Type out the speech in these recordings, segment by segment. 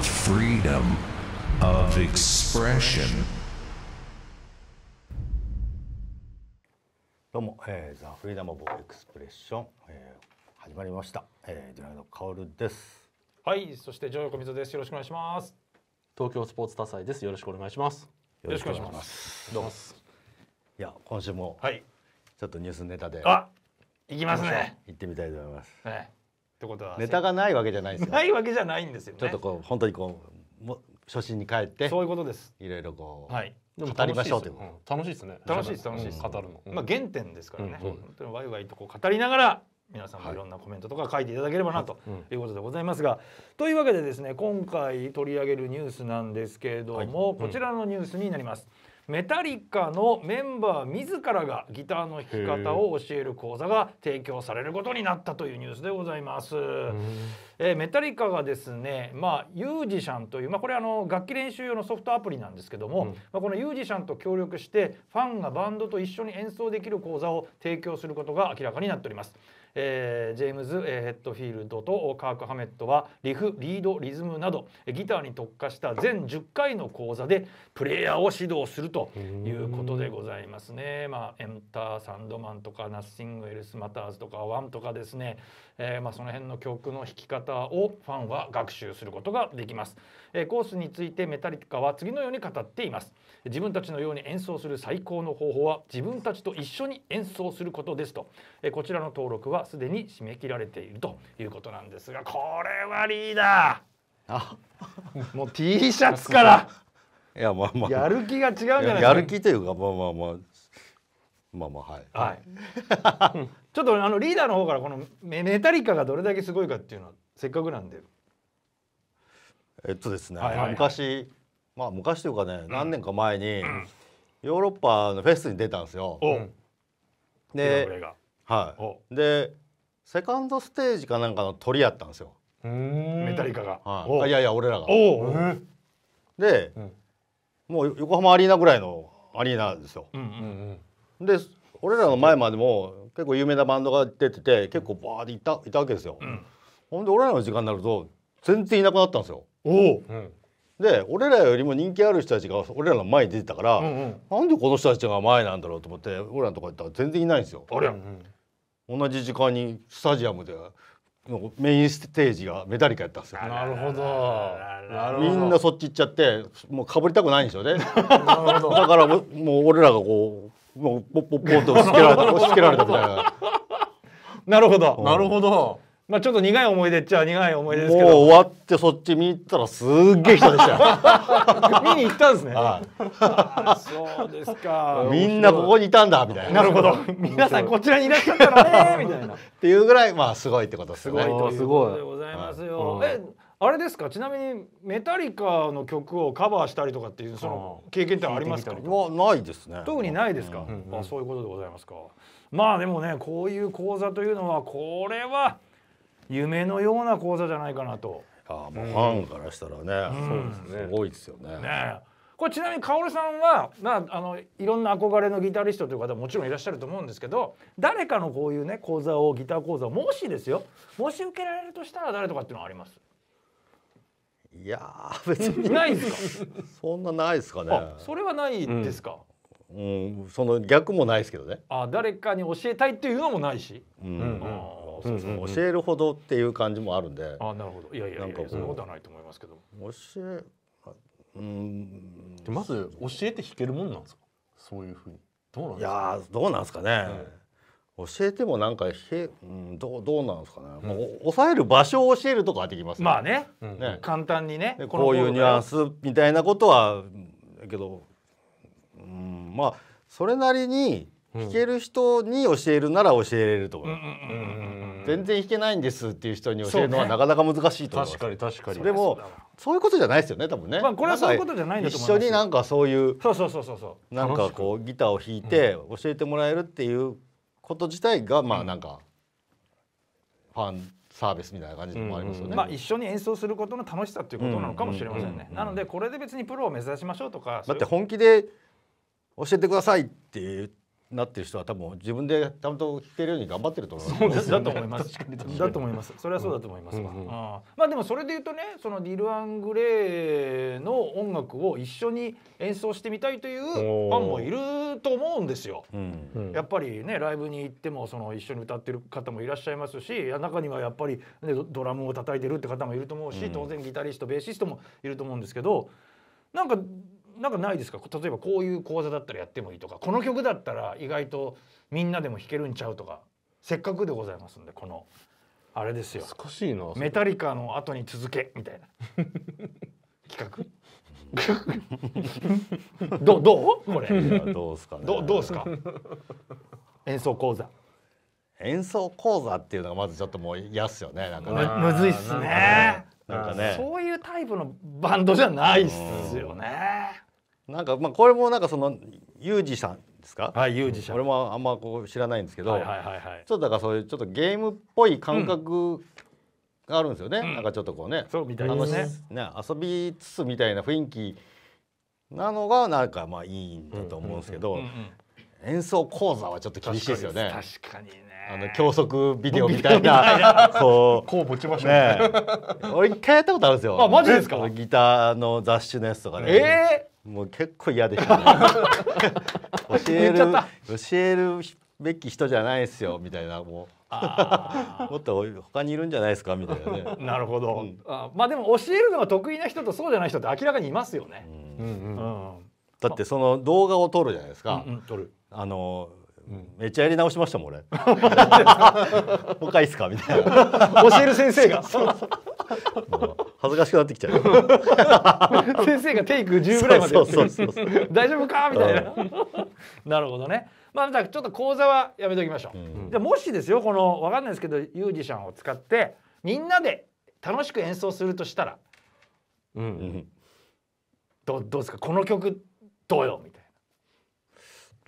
of freedom of expression. どうも、えー、ザ・フリーダム・オブ・エクスプレッション、えー、始まりました、えー、ジョナルド・カオルですはいそしてジョヨコミゾですよろしくお願いします東京スポーツ多彩ですよろしくお願いしますよろしくお願いしますどうもいや今週もはいちょっとニュースネタであ行きますね行ってみたいと思います、はいってことはネタがないわけじゃないですよないわけじゃないんですよ、ね、ちょっとこう本当にこうも初心に帰ってそういうことですいろいろこう、はい、でも語りましょうとい楽しいですね楽しいです楽しいです、語るの、まあ原点ですからね、本当にワイワイとこう語りながら皆さんもいろんなコメントとか書いていただければなということでございますが、というわけでですね今回取り上げるニュースなんですけれども、こちらのニュースになります、メタリカのメンバー自らがギターの弾き方を教える講座が提供されることになったというニュースでございます。えー、メタリカがですね、まあ、ユージシャンという、まあ、これあの楽器練習用のソフトアプリなんですけども、うん、まあ、このユージシャンと協力してファンがバンドと一緒に演奏できる講座を提供することが明らかになっております。えー、ジェームズ・ヘッドフィールドとカーク・ハメットはリフリードリズムなどギターに特化した全10回の講座でプレイヤーを指導するということでございますね。まあ、エンター・サンドマンとかナッシング・エルス・マターズとかワンとかですね、えーまあ、その辺の曲の弾き方をファンは学習することができます。えー、コースについてメタリカは次のように語っています。自分たちのように演奏する最高の方法は自分たちと一緒に演奏することですと、えー、こちらの登録はすでに締め切られているということなんですがこれはリーダーあもう T シャツからいやまあまあやる気が違うんじゃないですかやる気というかまあまあまあまあまあはい、はい、ちょっとあのリーダーの方からこのメメタリカがどれだけすごいかっていうのはせっかくなんでえっとですね、はいはいはい、昔まあ昔というかね、何年か前に、うん、ヨーロッパのフェスに出たんですよ、うん、ではい、でセカンドステージかなんかの鳥やったんですよメタリカが、はい、いやいや俺らがで、うん、もう横浜アリーナぐらいのアリーナですよ、うんうんうん、で俺らの前までも結構有名なバンドが出てて結構バーっていたいたわけですよ、うん、ほんで俺らの時間になると全然いなくなったんですよおで俺らよりも人気ある人たちが俺らの前に出てたから、うんうん、なんでこの人たちが前なんだろうと思って俺らのとこ行ったら全然いないんですよあれ、ううん同じ時間にスタジアムでメインステージがメダリカやったんですよなるほどみんなそっち行っちゃってもうかぶりたくないんでしょうねだからもう俺らがこうもうポッポッポッと押し付けられたみたいな。なるほど、なるほどまあちょっと苦い思い出っちゃ苦い思い出ですけど。終わってそっち見に行ったらすっげえ人でした 見に行ったんですね。ああそうですか。みんなここにいたんだみたいな。なるほど。皆さんこちらにいらっしゃったらねみたいな。っていうぐらいまあすごいってことですね。すごいということでございますよ。はい、えあれですかちなみにメタリカの曲をカバーしたりとかっていうその経験ってありますか、うん、ないですね特にないですか、うんうん、あそういうことでございますかまあでもねこういう講座というのはこれは夢のような講座じゃないかなと。ああ、もうファンからしたらね、そうですね。すごいですよね。ね。これちなみに薫さんは、なあ、のいろんな憧れのギタリストという方ももちろんいらっしゃると思うんですけど誰かのこういうね講座をギター講座をもしですよもし受けられるとしたら誰とかっていうのはありますいや別にないですか そんなないですかねそれはないですか、うん、うん、その逆もないですけどねあ誰かに教えたいっていうのもないし、うん、うん教えるほどっていう感じもあるんであなるほどいやいやなんかそんなことはないと思いますけど教えうんまず教えて弾けるもんなんですかそういうふうにどうなんですか、ね、いやどうなんですかね、うん、教えてもなんかへ、うん、どうどうなんですかね、うん、もう抑える場所を教えるとかできます、ね、まあね、うん、ね簡単にねこういうニュアンスみたいなことはけど、うん、まあそれなりに弾ける人に教えるなら教えれると思い全然弾けないんですっていう人に教えるのはなかなか難しいと思いまね、確かに確かにでもそういうことじゃないですよね多分ねまあこれはそういうことじゃないんだと思います一緒になんかそういうそうそうそうそうそうなんかこうギターを弾いて教えてもらえるっていうこと自体が、うん、まあなんかファンサービスみたいな感じもありますよね、うんうん、まあ、一緒に演奏することの楽しさということなのかもしれませんね、なのでこれで別にプロを目指しましょうとかだって本気で教えてくださいって言ってなってる人は多分自分でちゃんと聞けるように頑張ってると思いますそうです、ね、だと思いますだと思いますそれはそうだと思います、うんうんうん、まあでもそれで言うとねそのディル・アングレーの音楽を一緒に演奏してみたいというファンもいると思うんですよ、やっぱりねライブに行ってもその一緒に歌ってる方もいらっしゃいますし中にはやっぱり、ね、ドラムを叩いてるって方もいると思うし、当然ギタリストベーシストもいると思うんですけどなんかなんかないですか例えばこういう講座だったらやってもいいとかこの曲だったら意外とみんなでも弾けるんちゃうとかせっかくでございますんでこのあれですよ難しいなメタリカの後に続けみたいな企画どどうこれどうすか、ね、どどうすか演奏講座演奏講座っていうのがまずちょっともう嫌っすよねなんかねむずいっすねなんかねそういうタイプのバンドじゃないっすよね、なんかまあこれもなんかそのユージさんですかはいユージさん俺もあんまこう知らないんですけど、はいはいはいはい、ちょっとだからそういうちょっとゲームっぽい感覚、があるんですよね、うん、なんかちょっとこうねそうみたいですねね遊びつつみたいな雰囲気なのがなんかまあいいんだと思うんですけど、うんうんうんうん演奏講座はちょっと厳しいですよね。確かにね。あの教則ビデオみたいなこうこう持ちましょうね俺一回やったことあるんですよあマジですかギターの雑誌のやつとかねええもう結構嫌でしたね 教える教えるべき人じゃないですよみたいなもう もっと他にいるんじゃないですかみたいなね。なるほど、あまあでも教えるのが得意な人とそうじゃない人って明らかにいますよね。うん、だってその動画を撮るじゃないですか。撮るあのめっちゃやり直しましたもん俺もう一回いいっすかみたいな教える先生が 恥ずかしくなってきちゃう 先生がテイク10ぐらいまで 大丈夫かみたいな、なるほどねまあちょっと講座はやめときましょう、うん、でもしですよこのわかんないですけどミュージシャンを使ってみんなで楽しく演奏するとしたら、うん、うん、どどうですかこの曲どうよみたい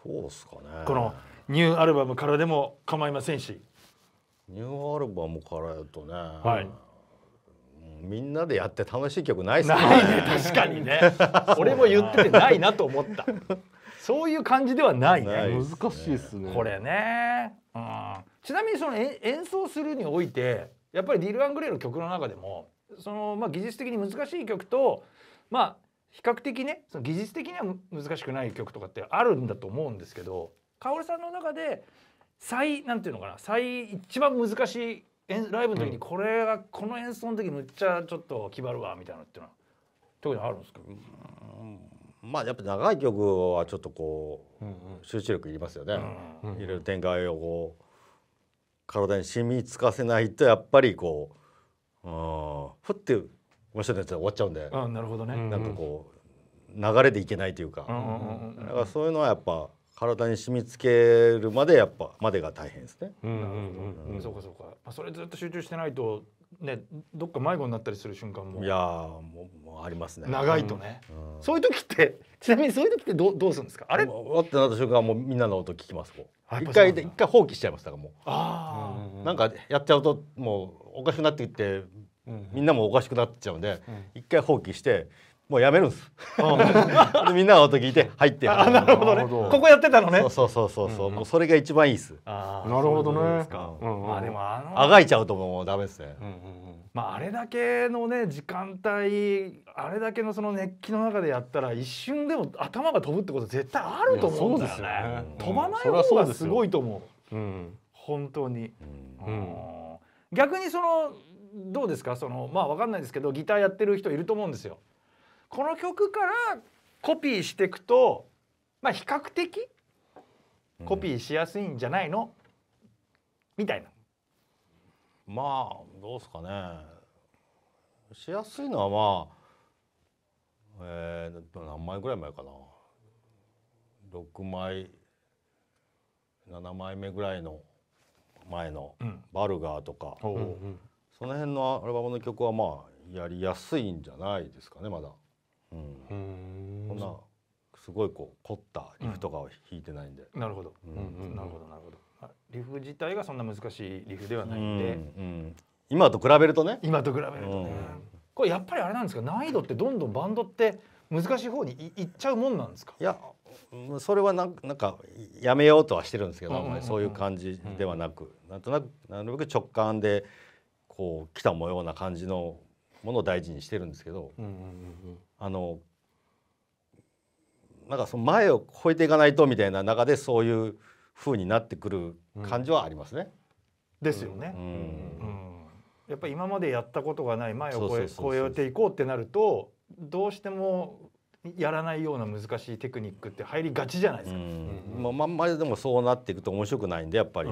などうですかねこのニューアルバムからでも構いませんしニューアルバムからやとね、はい、みんなでやって楽しい曲ないっすねないね確かにね 俺も言っててないなと思ったそういう感じではないね難しいですねこれね、うん、ちなみにその演奏するにおいてやっぱりディル・アングレイの曲の中でもその、まあ、技術的に難しい曲とまあ比較的ねその技術的には難しくない曲とかってあるんだと思うんですけど薫さんの中で最なんていうのかな最一番難しいライブの時にこれが、この演奏の時むっちゃちょっと決まるわみたいなっていうのは特にあるんですか、うん、まあやっぱ長い曲はちょっとこう、集中力いりますよね、いろいろ展開をこう体に染みつかせないとやっぱりこう、ふって面白いやつ終わっちゃうんであなるほどねなんかこう流れでいけないというか,、だからそういうのはやっぱ体に染み付けるまでやっぱまでが大変ですね。うんうんうん、そうかそうか。まあそれずっと集中してないとねどっか迷子になったりする瞬間もいやもうもうありますね。長いとね。うん、そういう時ってちなみにそういう時ってどうどうするんですか。あれ？わってなった瞬間もうみんなの音聞きますもう。一回で一回放棄しちゃいましたからもう。ああ、なんかやっちゃうともうおかしくなってって、うん、みんなもおかしくなっちゃうんで、一回放棄して。もうやめるん です。みんなの音聞いて入って。なるほどね。ここやってたのね。そうそうそうそうそう。もうそれが一番いいです。なるほどね。まあでもあのあがいちゃうともうダメですね。まああれだけのね時間帯あれだけのその熱気の中でやったら一瞬でも頭が飛ぶってこと絶対あると思うんだよね。飛ばない方がすごいと思う。本当に。逆にそのどうですかそのまあわかんないですけどギターやってる人いると思うんですよ。この曲からコピーしていくとまあ比較的コピーしやすいんじゃないの、うん、みたいな。まあどうですかね。しやすいのはまあ、えー、何枚ぐらい前かな。6枚7枚目ぐらいの前の「バルガー」とか、うん、その辺のアルバムの曲はまあやりやすいんじゃないですかねまだ。うん、こんなすごいこう凝ったリフとかを弾いてないんで、なるほど、なるほどなるほどリフ自体がそんな難しいリフではないんで、うん今と比べるとね今と比べるとね、これやっぱりあれなんですか難易度ってどんどんバンドって難しい方にいっちゃうもんなんですかいやそれはなんなんかやめようとはしてるんですけど、んそういう感じではなく、うなんとなくなるべく直感でこう来た模様な感じのものを大事にしてるんですけど、うんうんうんあのなんかその前を超えていかないとみたいな中でそういうふうになってくる感じはありますね。うん、ですよね。うん、うんやっぱり今までやったことがない前を超えていこうってなるとどうしてもやらないような難しいテクニックって入りがちじゃないですか。まあまんまでもそうなっていくと面白くないんでやっぱり。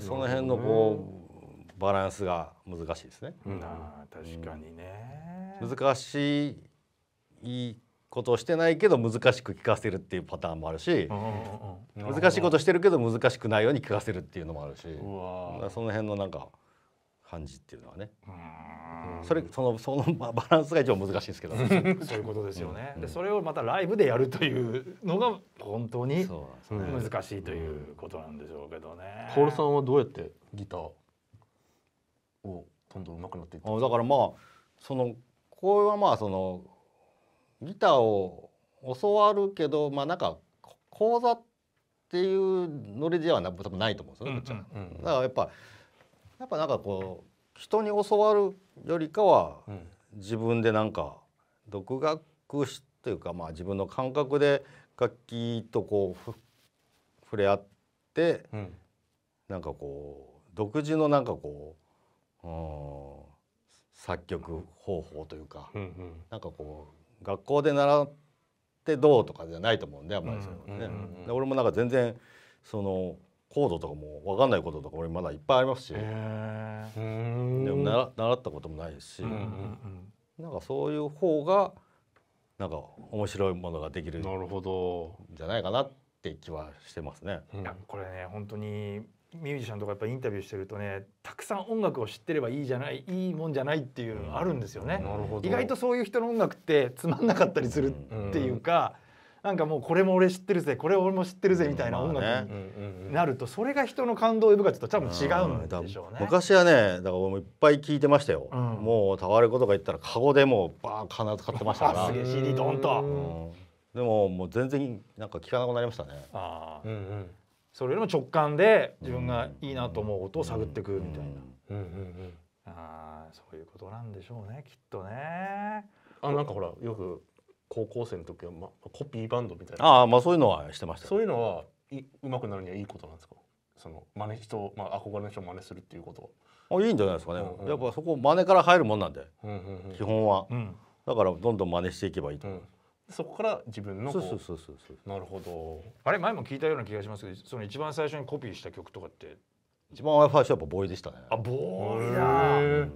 その辺のこバランスが難しいですね。うん、確かにね、うん、難しいことをしてないけど難しく聞かせるっていうパターンもあるし、うんうん、難しいことしてるけど難しくないように聞かせるっていうのもあるしその辺のなんか感じっていうのはねそれそのそのバランスが一番難しいですけど そういうことですよね、うん、でそれをまたライブでやるというのが本当に難しいということなんでしょうけどね。ねポールさんはどうやってギターこうどんどん上手くなっていっただからまあそのこれはまあそのギターを教わるけどまあなんか講座っていうノリではな多分ないと思うんですよね、うんうんだからやっぱやっぱなんかこう人に教わるよりかは、うん、自分でなんか独学しというかまあ自分の感覚で楽器とこう触れ合って、うん、なんかこう独自のなんかこう作曲方法というか、うんうん、なんかこう学校で習ってどうとかじゃないと思うんであんまりそね、俺もなんか全然そのコードとかも分かんないこととか俺まだいっぱいありますしでも習ったこともないし、うんうんうん、なんかそういう方がなんか面白いものができるんじゃないかなってって気はしてますね。うん、これね本当にミュージシャンとかやっぱインタビューしてるとねたくさん音楽を知ってればいいじゃないいいもんじゃないっていうのあるんですよね、うん、意外とそういう人の音楽ってつまんなかったりするっていうか、うん、なんかもうこれも俺知ってるぜこれ俺も知ってるぜみたいな音楽になるとそれが人の感動を呼ぶかちょっと多分違うんでしょうね、昔はねだから俺もいっぱい聞いてましたよ、もうたわることか言ったらカゴでもうバーン必ず買ってましたからすげえ CD ドンと。でももう全然なんか聞かなくなりましたね。ああ、うんうん、それよりも直感で自分がいいなと思うことを探っていくみたいな。うんうんうん、ああそういうことなんでしょうねきっとね。あなんかほらよく高校生の時は、ま、コピーバンドみたいな。ああまあそういうのはしてました、ね、そういうのはい上手くなるにはいいことなんですか。その真似人まあ憧れの人を真似するっていうこと。あいいんじゃないですかね。うんうん、やっぱそこ真似から入るもんなんで、うんうんうん、基本は、うん、だからどんどん真似していけばいいと思います。うんそこから自分のそうそうそうそうそうなるほどあれ前も聞いたような気がしますけどその一番最初にコピーした曲とかって一番ファ最初はやっぱボーイでしたねあボーイだ、うん、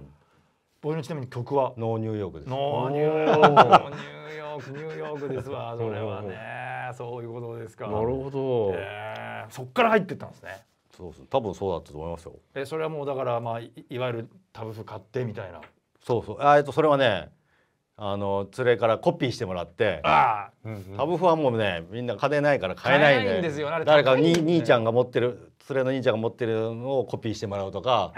ボーイのちなみに曲はノーニューヨークですノーニューヨークニューヨークニューヨークですわ それはねそういうことですかなるほど、えー、そっから入ってたんですねそうそう多分そうだったと思いますよえそれはもうだからまあいわゆるタブ譜買ってみたいなそうそうえっとそれはねあの連れからコピーしてもらってあ、あ。うん、タブフはもうねみんな金ないから買えないんで、よ誰かに、兄ちゃんが持ってる連れの兄ちゃんが持ってるのをコピーしてもらうとか。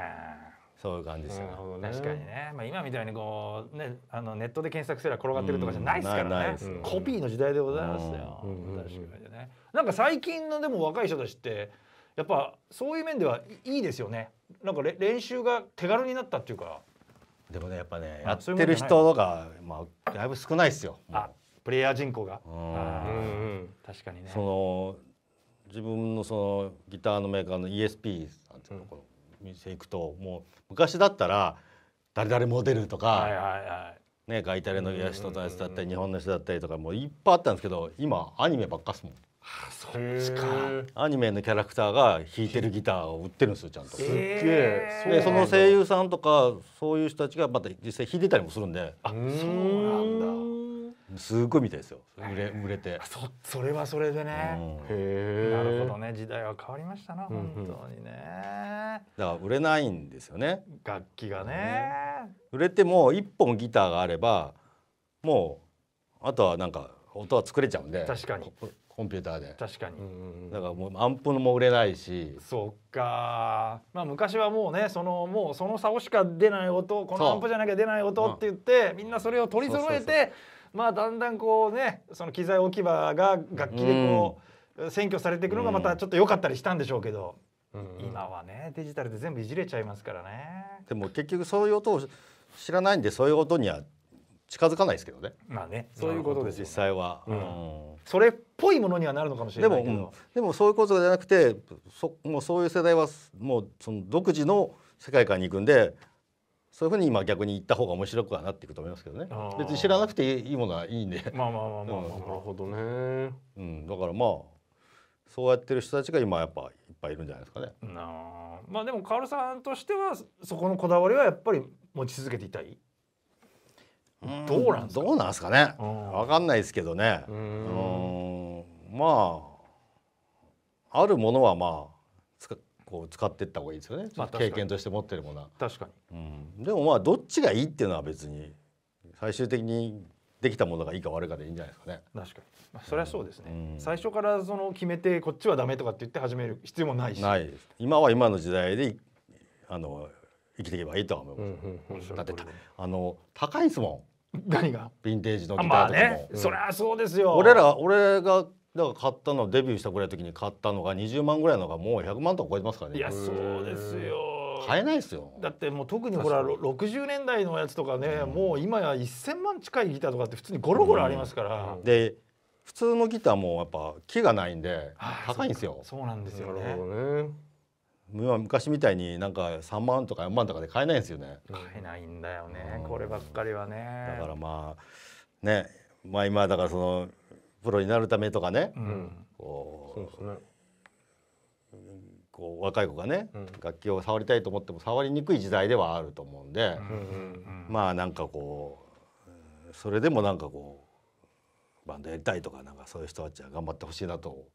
そういう感じですよ、ね確かにね、まあ、今みたいにこう、ね、あのネットで検索すれば転がってるとかじゃないですからね、うコピーの時代でございますよ、うん、確かにねなんか最近のでも若い人たちってやっぱそういう面ではいいですよねなんか練習が手軽になったっていうかでもねやっぱねやってる人がまあだいぶ少ないですよあプレイヤー人口がうんうん、確かにねその自分のそのギターのメーカーの ESP さんっていうところ、店行くともう昔だったら誰々モデルとか、はいはいはい、ね、ガイタレの人のやつだったり日本の人だったりとかもういっぱいあったんですけど今アニメばっかすもん。そっちかアニメのキャラクターが弾いてるギターを売ってるんですよちゃんとすげえでその声優さんとかそういう人たちがまた実際弾いてたりもするんであそうなんだすごいみたいですよ売れ売れてそそれはそれでね、うん、へえなるほどね時代は変わりましたな本当にね、だから売れないんですよね楽器がね、うん、売れても1本ギターがあればもうあとはなんか音は作れちゃうんで確かにコンピューターで確かに、だからもうアンプも売れないしそっかまあ昔はもうねそのもうその差しか出ない音このアンプじゃなきゃ出ない音って言って、うん、みんなそれを取り揃えてまあだんだんこうねその機材置き場が楽器でこう、うん、占拠されていくのがまたちょっと良かったりしたんでしょうけど、うん、今はねデジタルで全部いじれちゃいますからね。でも結局そういう音を知らないんでそういう音には近づかないですけどね。まあね、そういうことです、ね、実際は、うん、それっぽいものにはなるのかもしれないけど。でも、でもそういうことじゃなくて、そもうそういう世代はもうその独自の世界観に行くんで、そういうふうに今逆に言った方が面白くはなっていくと思いますけどね。別に知らなくていいものはいいんで。まあまあまあまあ、まあうん、なるほどね。うん、だからまあそうやってる人たちが今やっぱいっぱいいるんじゃないですかね。なあ、まあでもカールさんとしてはそこのこだわりはやっぱり持ち続けていたい。どうなんどうなんですかね、わかんないですけどねうんまああるものはまあこう使ってった方がいいですよね、まあ、経験として持ってるものは確かに、うん、でもまあどっちがいいっていうのは別に最終的にできたものがいいか悪いかでいいんじゃないですかね確かに、まあ、それはそうですね、うん、最初からその決めてこっちはダメとかって言って始める必要もないしないです今は今の時代であの生きていけばいいとは思います、だってあの高いですもん。何がヴィンテージのギターとかも、まあね、そりゃそうですよ俺ら俺がだから買ったのデビューしたぐらいの時に買ったのが20万ぐらいのがもう100万とか超えてますからねいやそうですよ買えないですよだってもう特にほら60年代のやつとかね、うん、もう今や1000万近いギターとかって普通にゴロゴロありますから、うん、で普通のギターもやっぱ木がないんで高いんですよそうなんですよね、ね昔みたいになんか3万とか4万とかで買えないんですよね買えないんだよね、こればっかりはねだからまあねまあ今だからそのプロになるためとかね、うん、こうそうですねこう若い子がね、うん、楽器を触りたいと思っても触りにくい時代ではあると思うんで、うんうんうん、まあなんかこうそれでもなんかこうバンドやりたいとかなんかそういう人たちは頑張ってほしいなと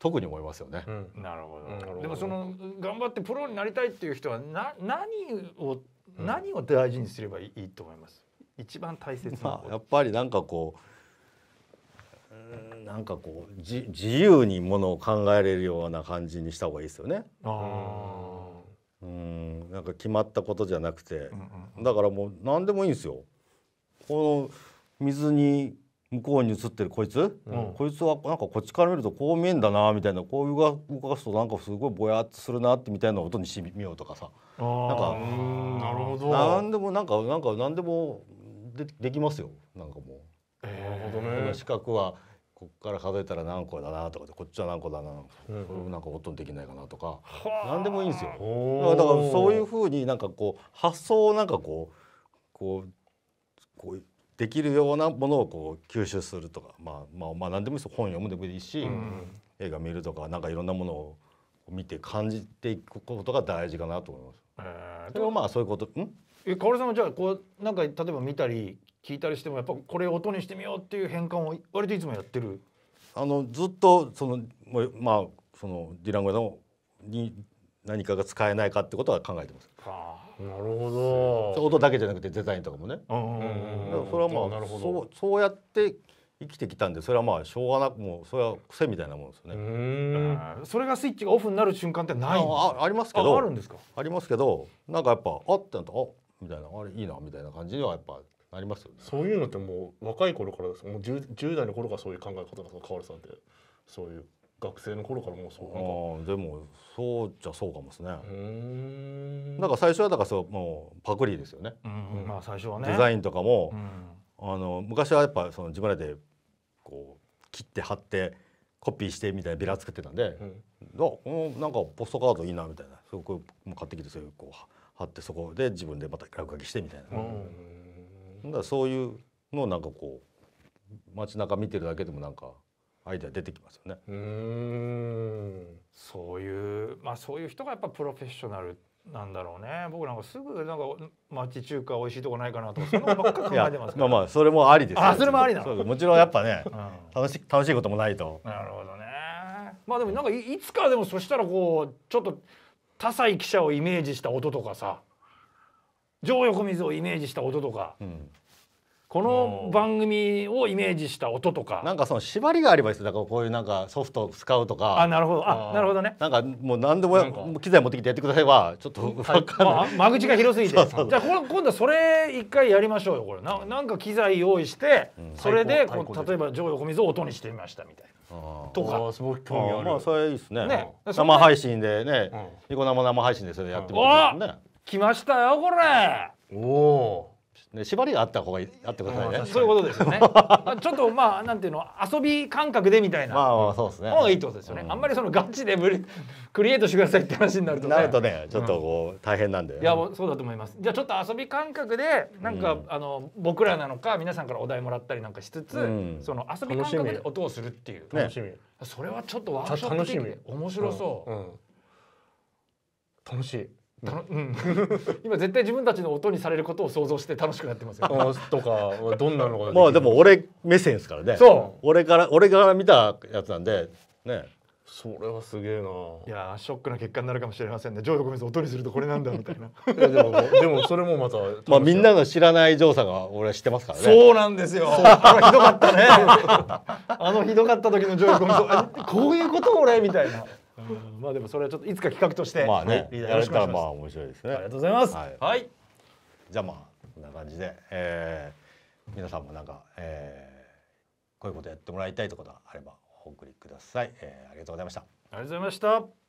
特に思いますよね。うん、なるほど、うん、でもその頑張ってプロになりたいっていう人はな何を、何を大事にすればいいと思います。一番大切まあ、やっぱりなんかこうなんかこうじ自由にものを考えれるような感じにした方がいいですよね。あうんなんか決まったことじゃなくて、だからもう何でもいいんですよ。この水に向こうに映ってるこいつ、うん、こいつはなんかこっちから見るとこう見えんだなみたいなこういう動かすとなんかすごいぼやっとするなってみたいな音にしみようとかさなんかなるほど何でもなんかなんか何でもでできますよなんかもう。えー、この四角はこっから数えたら何個だなとかこっちは何個だな、うん、これなんか音できないかなとか何でもいいんですよ。だからそういうふうになんかこう発想をなんかこうこうこうできるようなものをこう吸収するとか、まあ、まあまあ何でもいいです本読むでもいいし、映画見るとかなんかいろんなものを見て感じていくことが大事かなと思います。えー、でもまあそういうこと。んえ香織さんはじゃあこうなんか例えば見たり聞いたりしてもやっぱこれ音にしてみようっていう変換を割といつもやってるあのずっとそのまあそのディランゴのに何かが使えないかってことは考えてます。はあ、なるほど。音だけじゃなくてデザインとかもね。うううんんん。それはまあなるほど。そうそうやって生きてきたんでそれはまあしょうがなくもうそれは癖みたいなもんですよね。それがスイッチがオフになる瞬間ってないんですかあありますけどあるんですかありますけどなんかやっぱあってなとあみたいなあれいいなみたいな感じにはやっぱなりますよね。そういうのってもう若い頃からですもう十十代の頃からそういう考え方が変わるさんってそういう。学生の頃からもうそうでもそうじゃそうかもですねなんか最初はだからそうもうパクリですよね、うんうん、まあ最初はねデザインとかも、うん、あの昔はやっぱその自分らでこう切って貼ってコピーしてみたいなビラ作ってたんで、うん、このなんかポストカードいいなみたいなそこも買ってきてそういうこう貼ってそこで自分でまた落書きしてみたいな、うん、だからそういうのをなんかこう街中見てるだけでもなんかアイデア出てきますよね。うんそういうまあそういう人がやっぱプロフェッショナルなんだろうね僕なんかすぐなんか町中華美味しいとこないかなとかそんばっか考えてますまあまあそれもありですあそれもありなもちろんやっぱね、うん、楽しい、楽しいこともないとなるほどねまあでもなんかいいつかでもそしたらこうちょっと多彩記者をイメージした音とかさ上横水をイメージした音とか、うん、この番組をイメージした音とか、なんかその縛りがあればいいですだからこういうなんかソフトを使うとかあなるほどあなるほどねなんかもう何でも機材持ってきてやってくださいはちょっと分かんない、まあ、間口が広すぎてじゃあ今度はそれ一回やりましょうよこれななんか機材用意して、それでこう例えば上横溝を音にしてみましたみたいなとかすごく興味あるまあそれいいですね生配信でね、ニコ生生配信でそれやってみるね来ましたよこれおおね、縛りがあった方がいいあってくださいね、そういうことですよねまあ、ちょっとまあなんていうの遊び感覚でみたいなまあまあそうですね方がいいってことですよね、うん、あんまりそのガチで無理 クリエイトしてくださいって話になると、ね、なるとねちょっとこう、大変なんで、ね、いやそうだと思いますじゃちょっと遊び感覚でなんか、うん、あの僕らなのか皆さんからお題もらったりなんかしつつ、その遊び感覚で音をするっていう楽しみ、ね、それはちょっとワークショップ的で面白そう、楽しいうん、今絶対自分たちの音にされることを想像して楽しくなってますよ。とかどんなのかまあでも俺目線ですからねそう俺から俺から見たやつなんでねそれはすげえないやショックな結果になるかもしれませんねジョー横水音にするとこれなんだみたいな でもでもそれもまたまあみんなの知らないジョーさんが俺は知ってますからねそうなんですよひどかったねあのひどかった時のジョー横水こういうこと俺みたいなまあでもそれはちょっといつか企画としてまあねやれたらまあ面白いですねありがとうございますはいじゃあまあこんな感じでえー、皆さんもなんかえー、こういうことやってもらいたいといことがあればお送りください、えー、ありがとうございましたありがとうございました